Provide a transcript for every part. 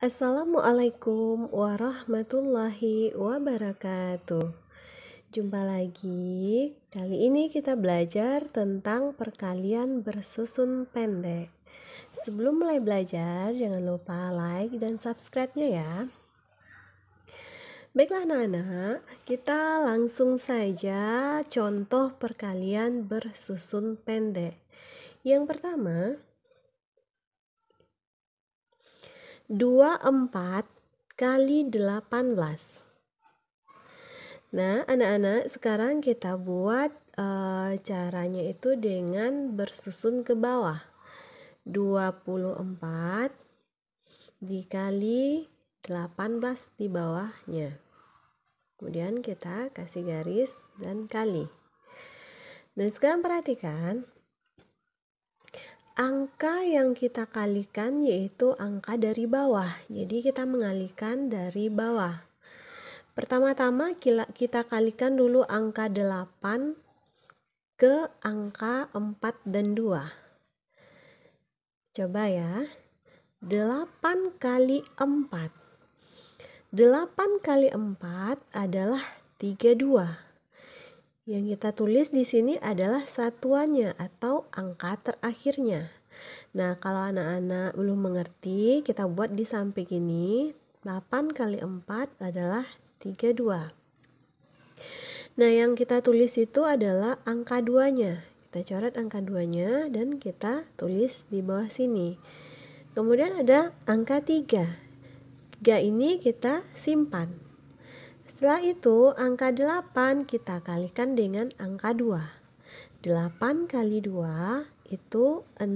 Assalamualaikum warahmatullahi wabarakatuh. Jumpa lagi. Kali ini kita belajar tentang perkalian bersusun pendek. Sebelum mulai belajar, jangan lupa like dan subscribe-nya ya. Baiklah anak-anak, kita langsung saja contoh perkalian bersusun pendek. Yang pertama, 24 kali 18. Nah, anak-anak, sekarang kita buat e, caranya itu dengan bersusun ke bawah. 24 dikali 18 di bawahnya. Kemudian kita kasih garis dan kali. Dan nah, sekarang perhatikan angka yang kita kalikan yaitu angka dari bawah. Jadi kita mengalikan dari bawah. Pertama-tama kita kalikan dulu angka 8 ke angka 4 dan 2. Coba ya. 8 kali 4. 8 kali 4 adalah 32. Yang kita tulis di sini adalah satuannya atau angka terakhirnya. Nah, kalau anak-anak belum mengerti, kita buat di samping ini. 8 kali 4 adalah 32. Nah, yang kita tulis itu adalah angka duanya. Kita coret angka duanya dan kita tulis di bawah sini. Kemudian ada angka 3. 3 ini kita simpan. Setelah itu, angka 8 kita kalikan dengan angka 2. 8 kali 2 itu 16.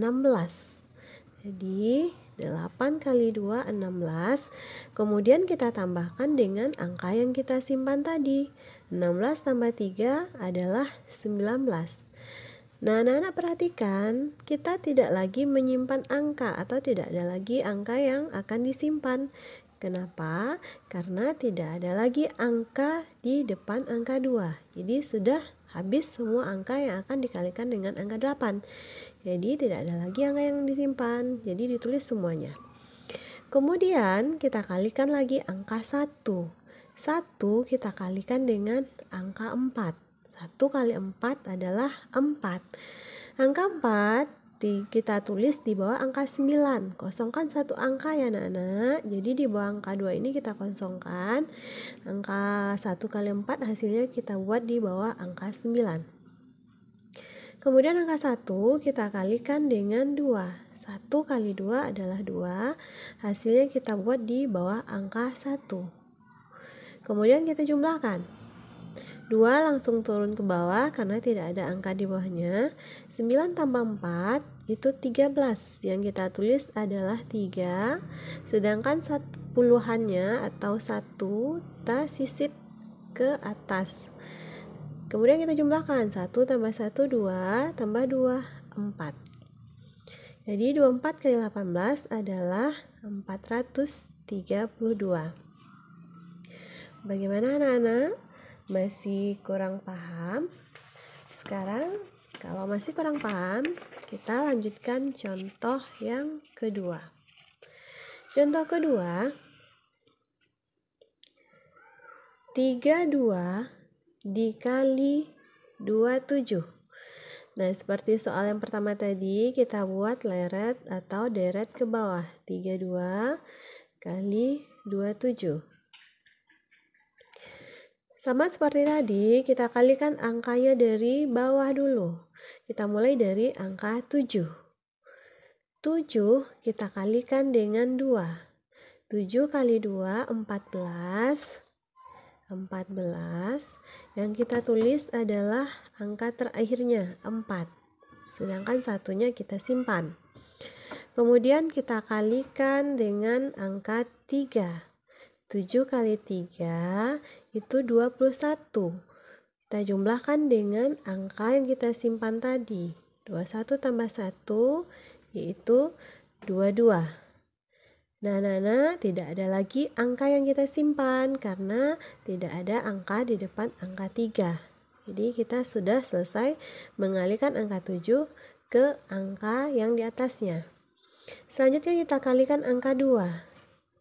Jadi, 8 kali 2, 16. Kemudian kita tambahkan dengan angka yang kita simpan tadi. 16 tambah 3 adalah 19. Nah, anak-anak perhatikan, kita tidak lagi menyimpan angka atau tidak ada lagi angka yang akan disimpan. Kenapa? Karena tidak ada lagi angka di depan angka 2. Jadi sudah habis semua angka yang akan dikalikan dengan angka 8. Jadi tidak ada lagi angka yang disimpan. Jadi ditulis semuanya. Kemudian kita kalikan lagi angka 1. 1 kita kalikan dengan angka 4. 1 kali 4 adalah 4. Angka 4 di, kita tulis di bawah angka 9 kosongkan satu angka ya anak-anak jadi di bawah angka 2 ini kita kosongkan angka 1 kali 4 hasilnya kita buat di bawah angka 9 kemudian angka 1 kita kalikan dengan 2 1 kali 2 adalah 2 hasilnya kita buat di bawah angka 1 kemudian kita jumlahkan 2 langsung turun ke bawah karena tidak ada angka di bawahnya 9 tambah 4 itu 13 yang kita tulis adalah 3 sedangkan puluhannya atau 1 kita sisip ke atas kemudian kita jumlahkan 1 tambah 1 2 tambah 2 4 jadi 24 kali 18 adalah 432 bagaimana anak-anak? masih kurang paham, sekarang kalau masih kurang paham, kita lanjutkan contoh yang kedua. Contoh kedua, 32 dikali 27. Nah, seperti soal yang pertama tadi, kita buat leret atau deret ke bawah. 32 kali 27. Sama seperti tadi, kita kalikan angkanya dari bawah dulu. Kita mulai dari angka 7. 7 kita kalikan dengan 2. 7 kali 2, 14. 14. Yang kita tulis adalah angka terakhirnya, 4. Sedangkan satunya kita simpan. Kemudian kita kalikan dengan angka 3. 3. 7 kali 3 itu 21. Kita jumlahkan dengan angka yang kita simpan tadi. 21 tambah 1 yaitu 22. Nah, nah nah tidak ada lagi angka yang kita simpan karena tidak ada angka di depan angka 3. Jadi kita sudah selesai mengalihkan angka 7 ke angka yang di atasnya. Selanjutnya kita kalikan angka 2.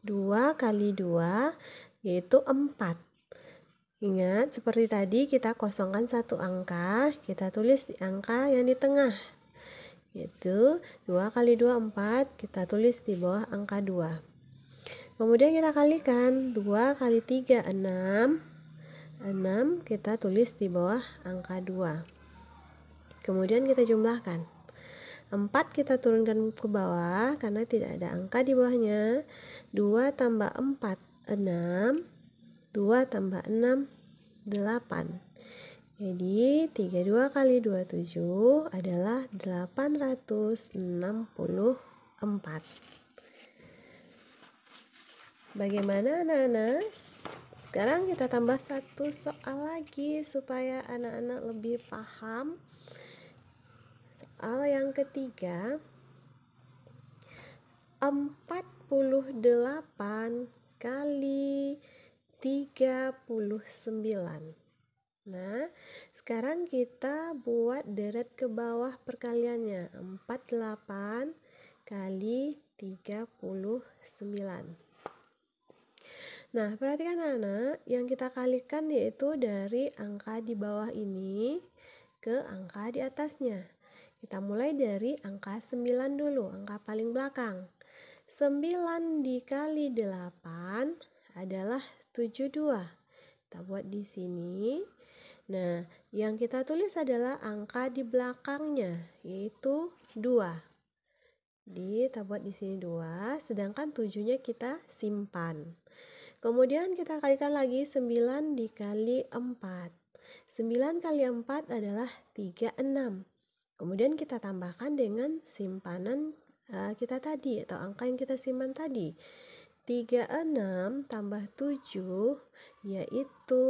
2 kali 2 yaitu 4 ingat seperti tadi kita kosongkan satu angka kita tulis di angka yang di tengah yaitu 2 kali 2 4 kita tulis di bawah angka 2 kemudian kita kalikan 2 kali 3 6 6 kita tulis di bawah angka 2 kemudian kita jumlahkan 4 kita turunkan ke bawah karena tidak ada angka di bawahnya 2 tambah 4 6 2 tambah 6 8 jadi 32 kali 27 adalah 864 Bagaimana anak-anak? Sekarang kita tambah satu soal lagi supaya anak-anak lebih paham. Soal yang ketiga, 4 48 kali 39 Nah, sekarang kita buat deret ke bawah perkaliannya 48 kali 39 Nah, perhatikan anak-anak yang kita kalikan yaitu dari angka di bawah ini ke angka di atasnya Kita mulai dari angka 9 dulu, angka paling belakang 9 dikali 8 adalah 72. Kita buat di sini. Nah, yang kita tulis adalah angka di belakangnya, yaitu 2. Di kita buat di sini 2, sedangkan 7-nya kita simpan. Kemudian kita kalikan lagi 9 dikali 4. 9 kali 4 adalah 36. Kemudian kita tambahkan dengan simpanan uh, kita tadi atau angka yang kita simpan tadi. 36 tambah 7 yaitu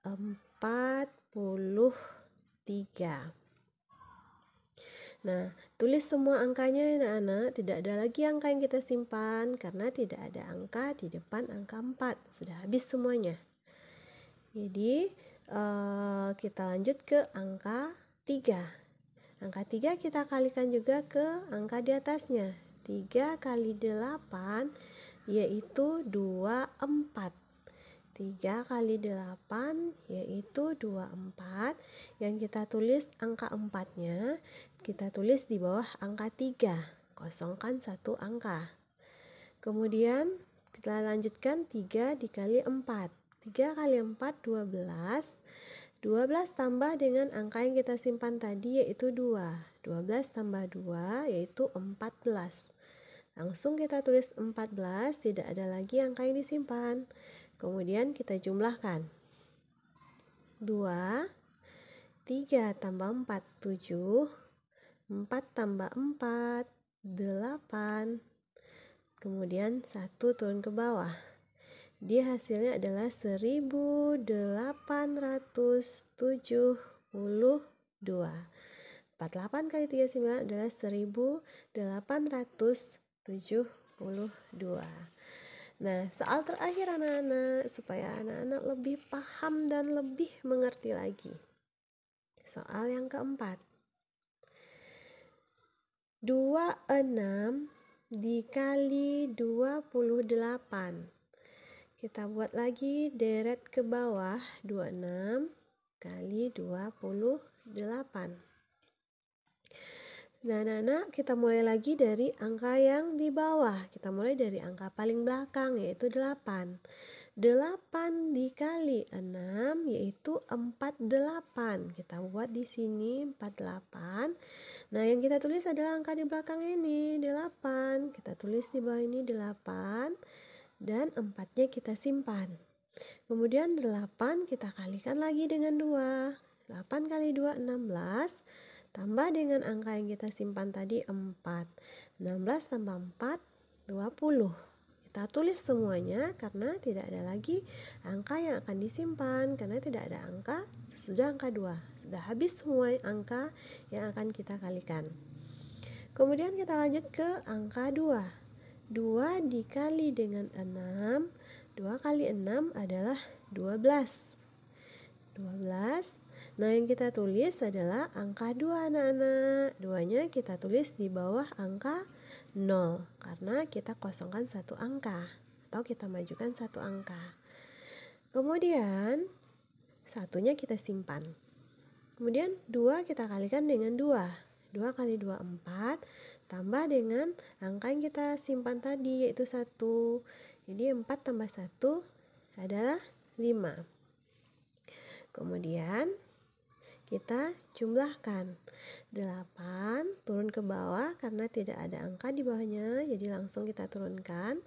43. Nah, tulis semua angkanya ya anak-anak, tidak ada lagi angka yang kita simpan karena tidak ada angka di depan angka 4, sudah habis semuanya. Jadi, uh, kita lanjut ke angka 3. Angka 3 kita kalikan juga ke angka di atasnya. 3 kali 8 yaitu 24. 3 kali 8 yaitu 24 yang kita tulis angka 4-nya kita tulis di bawah angka 3 kosongkan satu angka kemudian kita lanjutkan 3 dikali 4 3 kali 4 12 12 tambah dengan angka yang kita simpan tadi yaitu 2. 12 tambah 2 yaitu 14. Langsung kita tulis 14, tidak ada lagi angka yang disimpan. Kemudian kita jumlahkan. 2, 3 tambah 4, 7. 4 tambah 4, 8. Kemudian 1 turun ke bawah dia hasilnya adalah 1872 48 kali 39 adalah 1872 Nah, soal terakhir anak-anak supaya anak-anak lebih paham dan lebih mengerti lagi. Soal yang keempat. 26 dikali 28 kita buat lagi deret ke bawah 26 kali 28. Nah, anak-anak, kita mulai lagi dari angka yang di bawah. Kita mulai dari angka paling belakang, yaitu 8. 8 dikali 6, yaitu 48. Kita buat di sini 48. Nah, yang kita tulis adalah angka di belakang ini, 8. Kita tulis di bawah ini 8 dan empatnya kita simpan. Kemudian 8 kita kalikan lagi dengan 2. 8 kali 2 16 tambah dengan angka yang kita simpan tadi 4. 16 tambah 4 20. Kita tulis semuanya karena tidak ada lagi angka yang akan disimpan karena tidak ada angka sudah angka 2. Sudah habis semua angka yang akan kita kalikan. Kemudian kita lanjut ke angka 2. 2 dikali dengan 6 2 kali 6 adalah 12 12 Nah yang kita tulis adalah angka 2 anak-anak Duanya kita tulis di bawah angka 0 Karena kita kosongkan satu angka Atau kita majukan satu angka Kemudian Satunya kita simpan Kemudian 2 kita kalikan dengan 2 2 kali 2 4 tambah dengan angka yang kita simpan tadi yaitu 1 jadi 4 tambah 1 adalah 5 kemudian kita jumlahkan 8 turun ke bawah karena tidak ada angka di bawahnya jadi langsung kita turunkan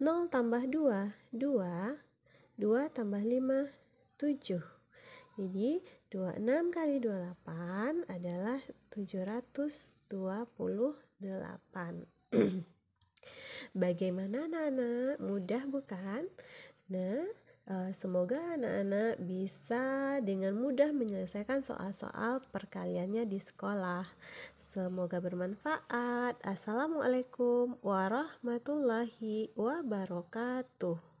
0 tambah 2 2 2 tambah 5 7 jadi 26 kali 28 adalah 700 28. Bagaimana anak-anak? Mudah bukan? Nah, semoga anak-anak bisa dengan mudah menyelesaikan soal-soal perkaliannya di sekolah. Semoga bermanfaat. Assalamualaikum warahmatullahi wabarakatuh.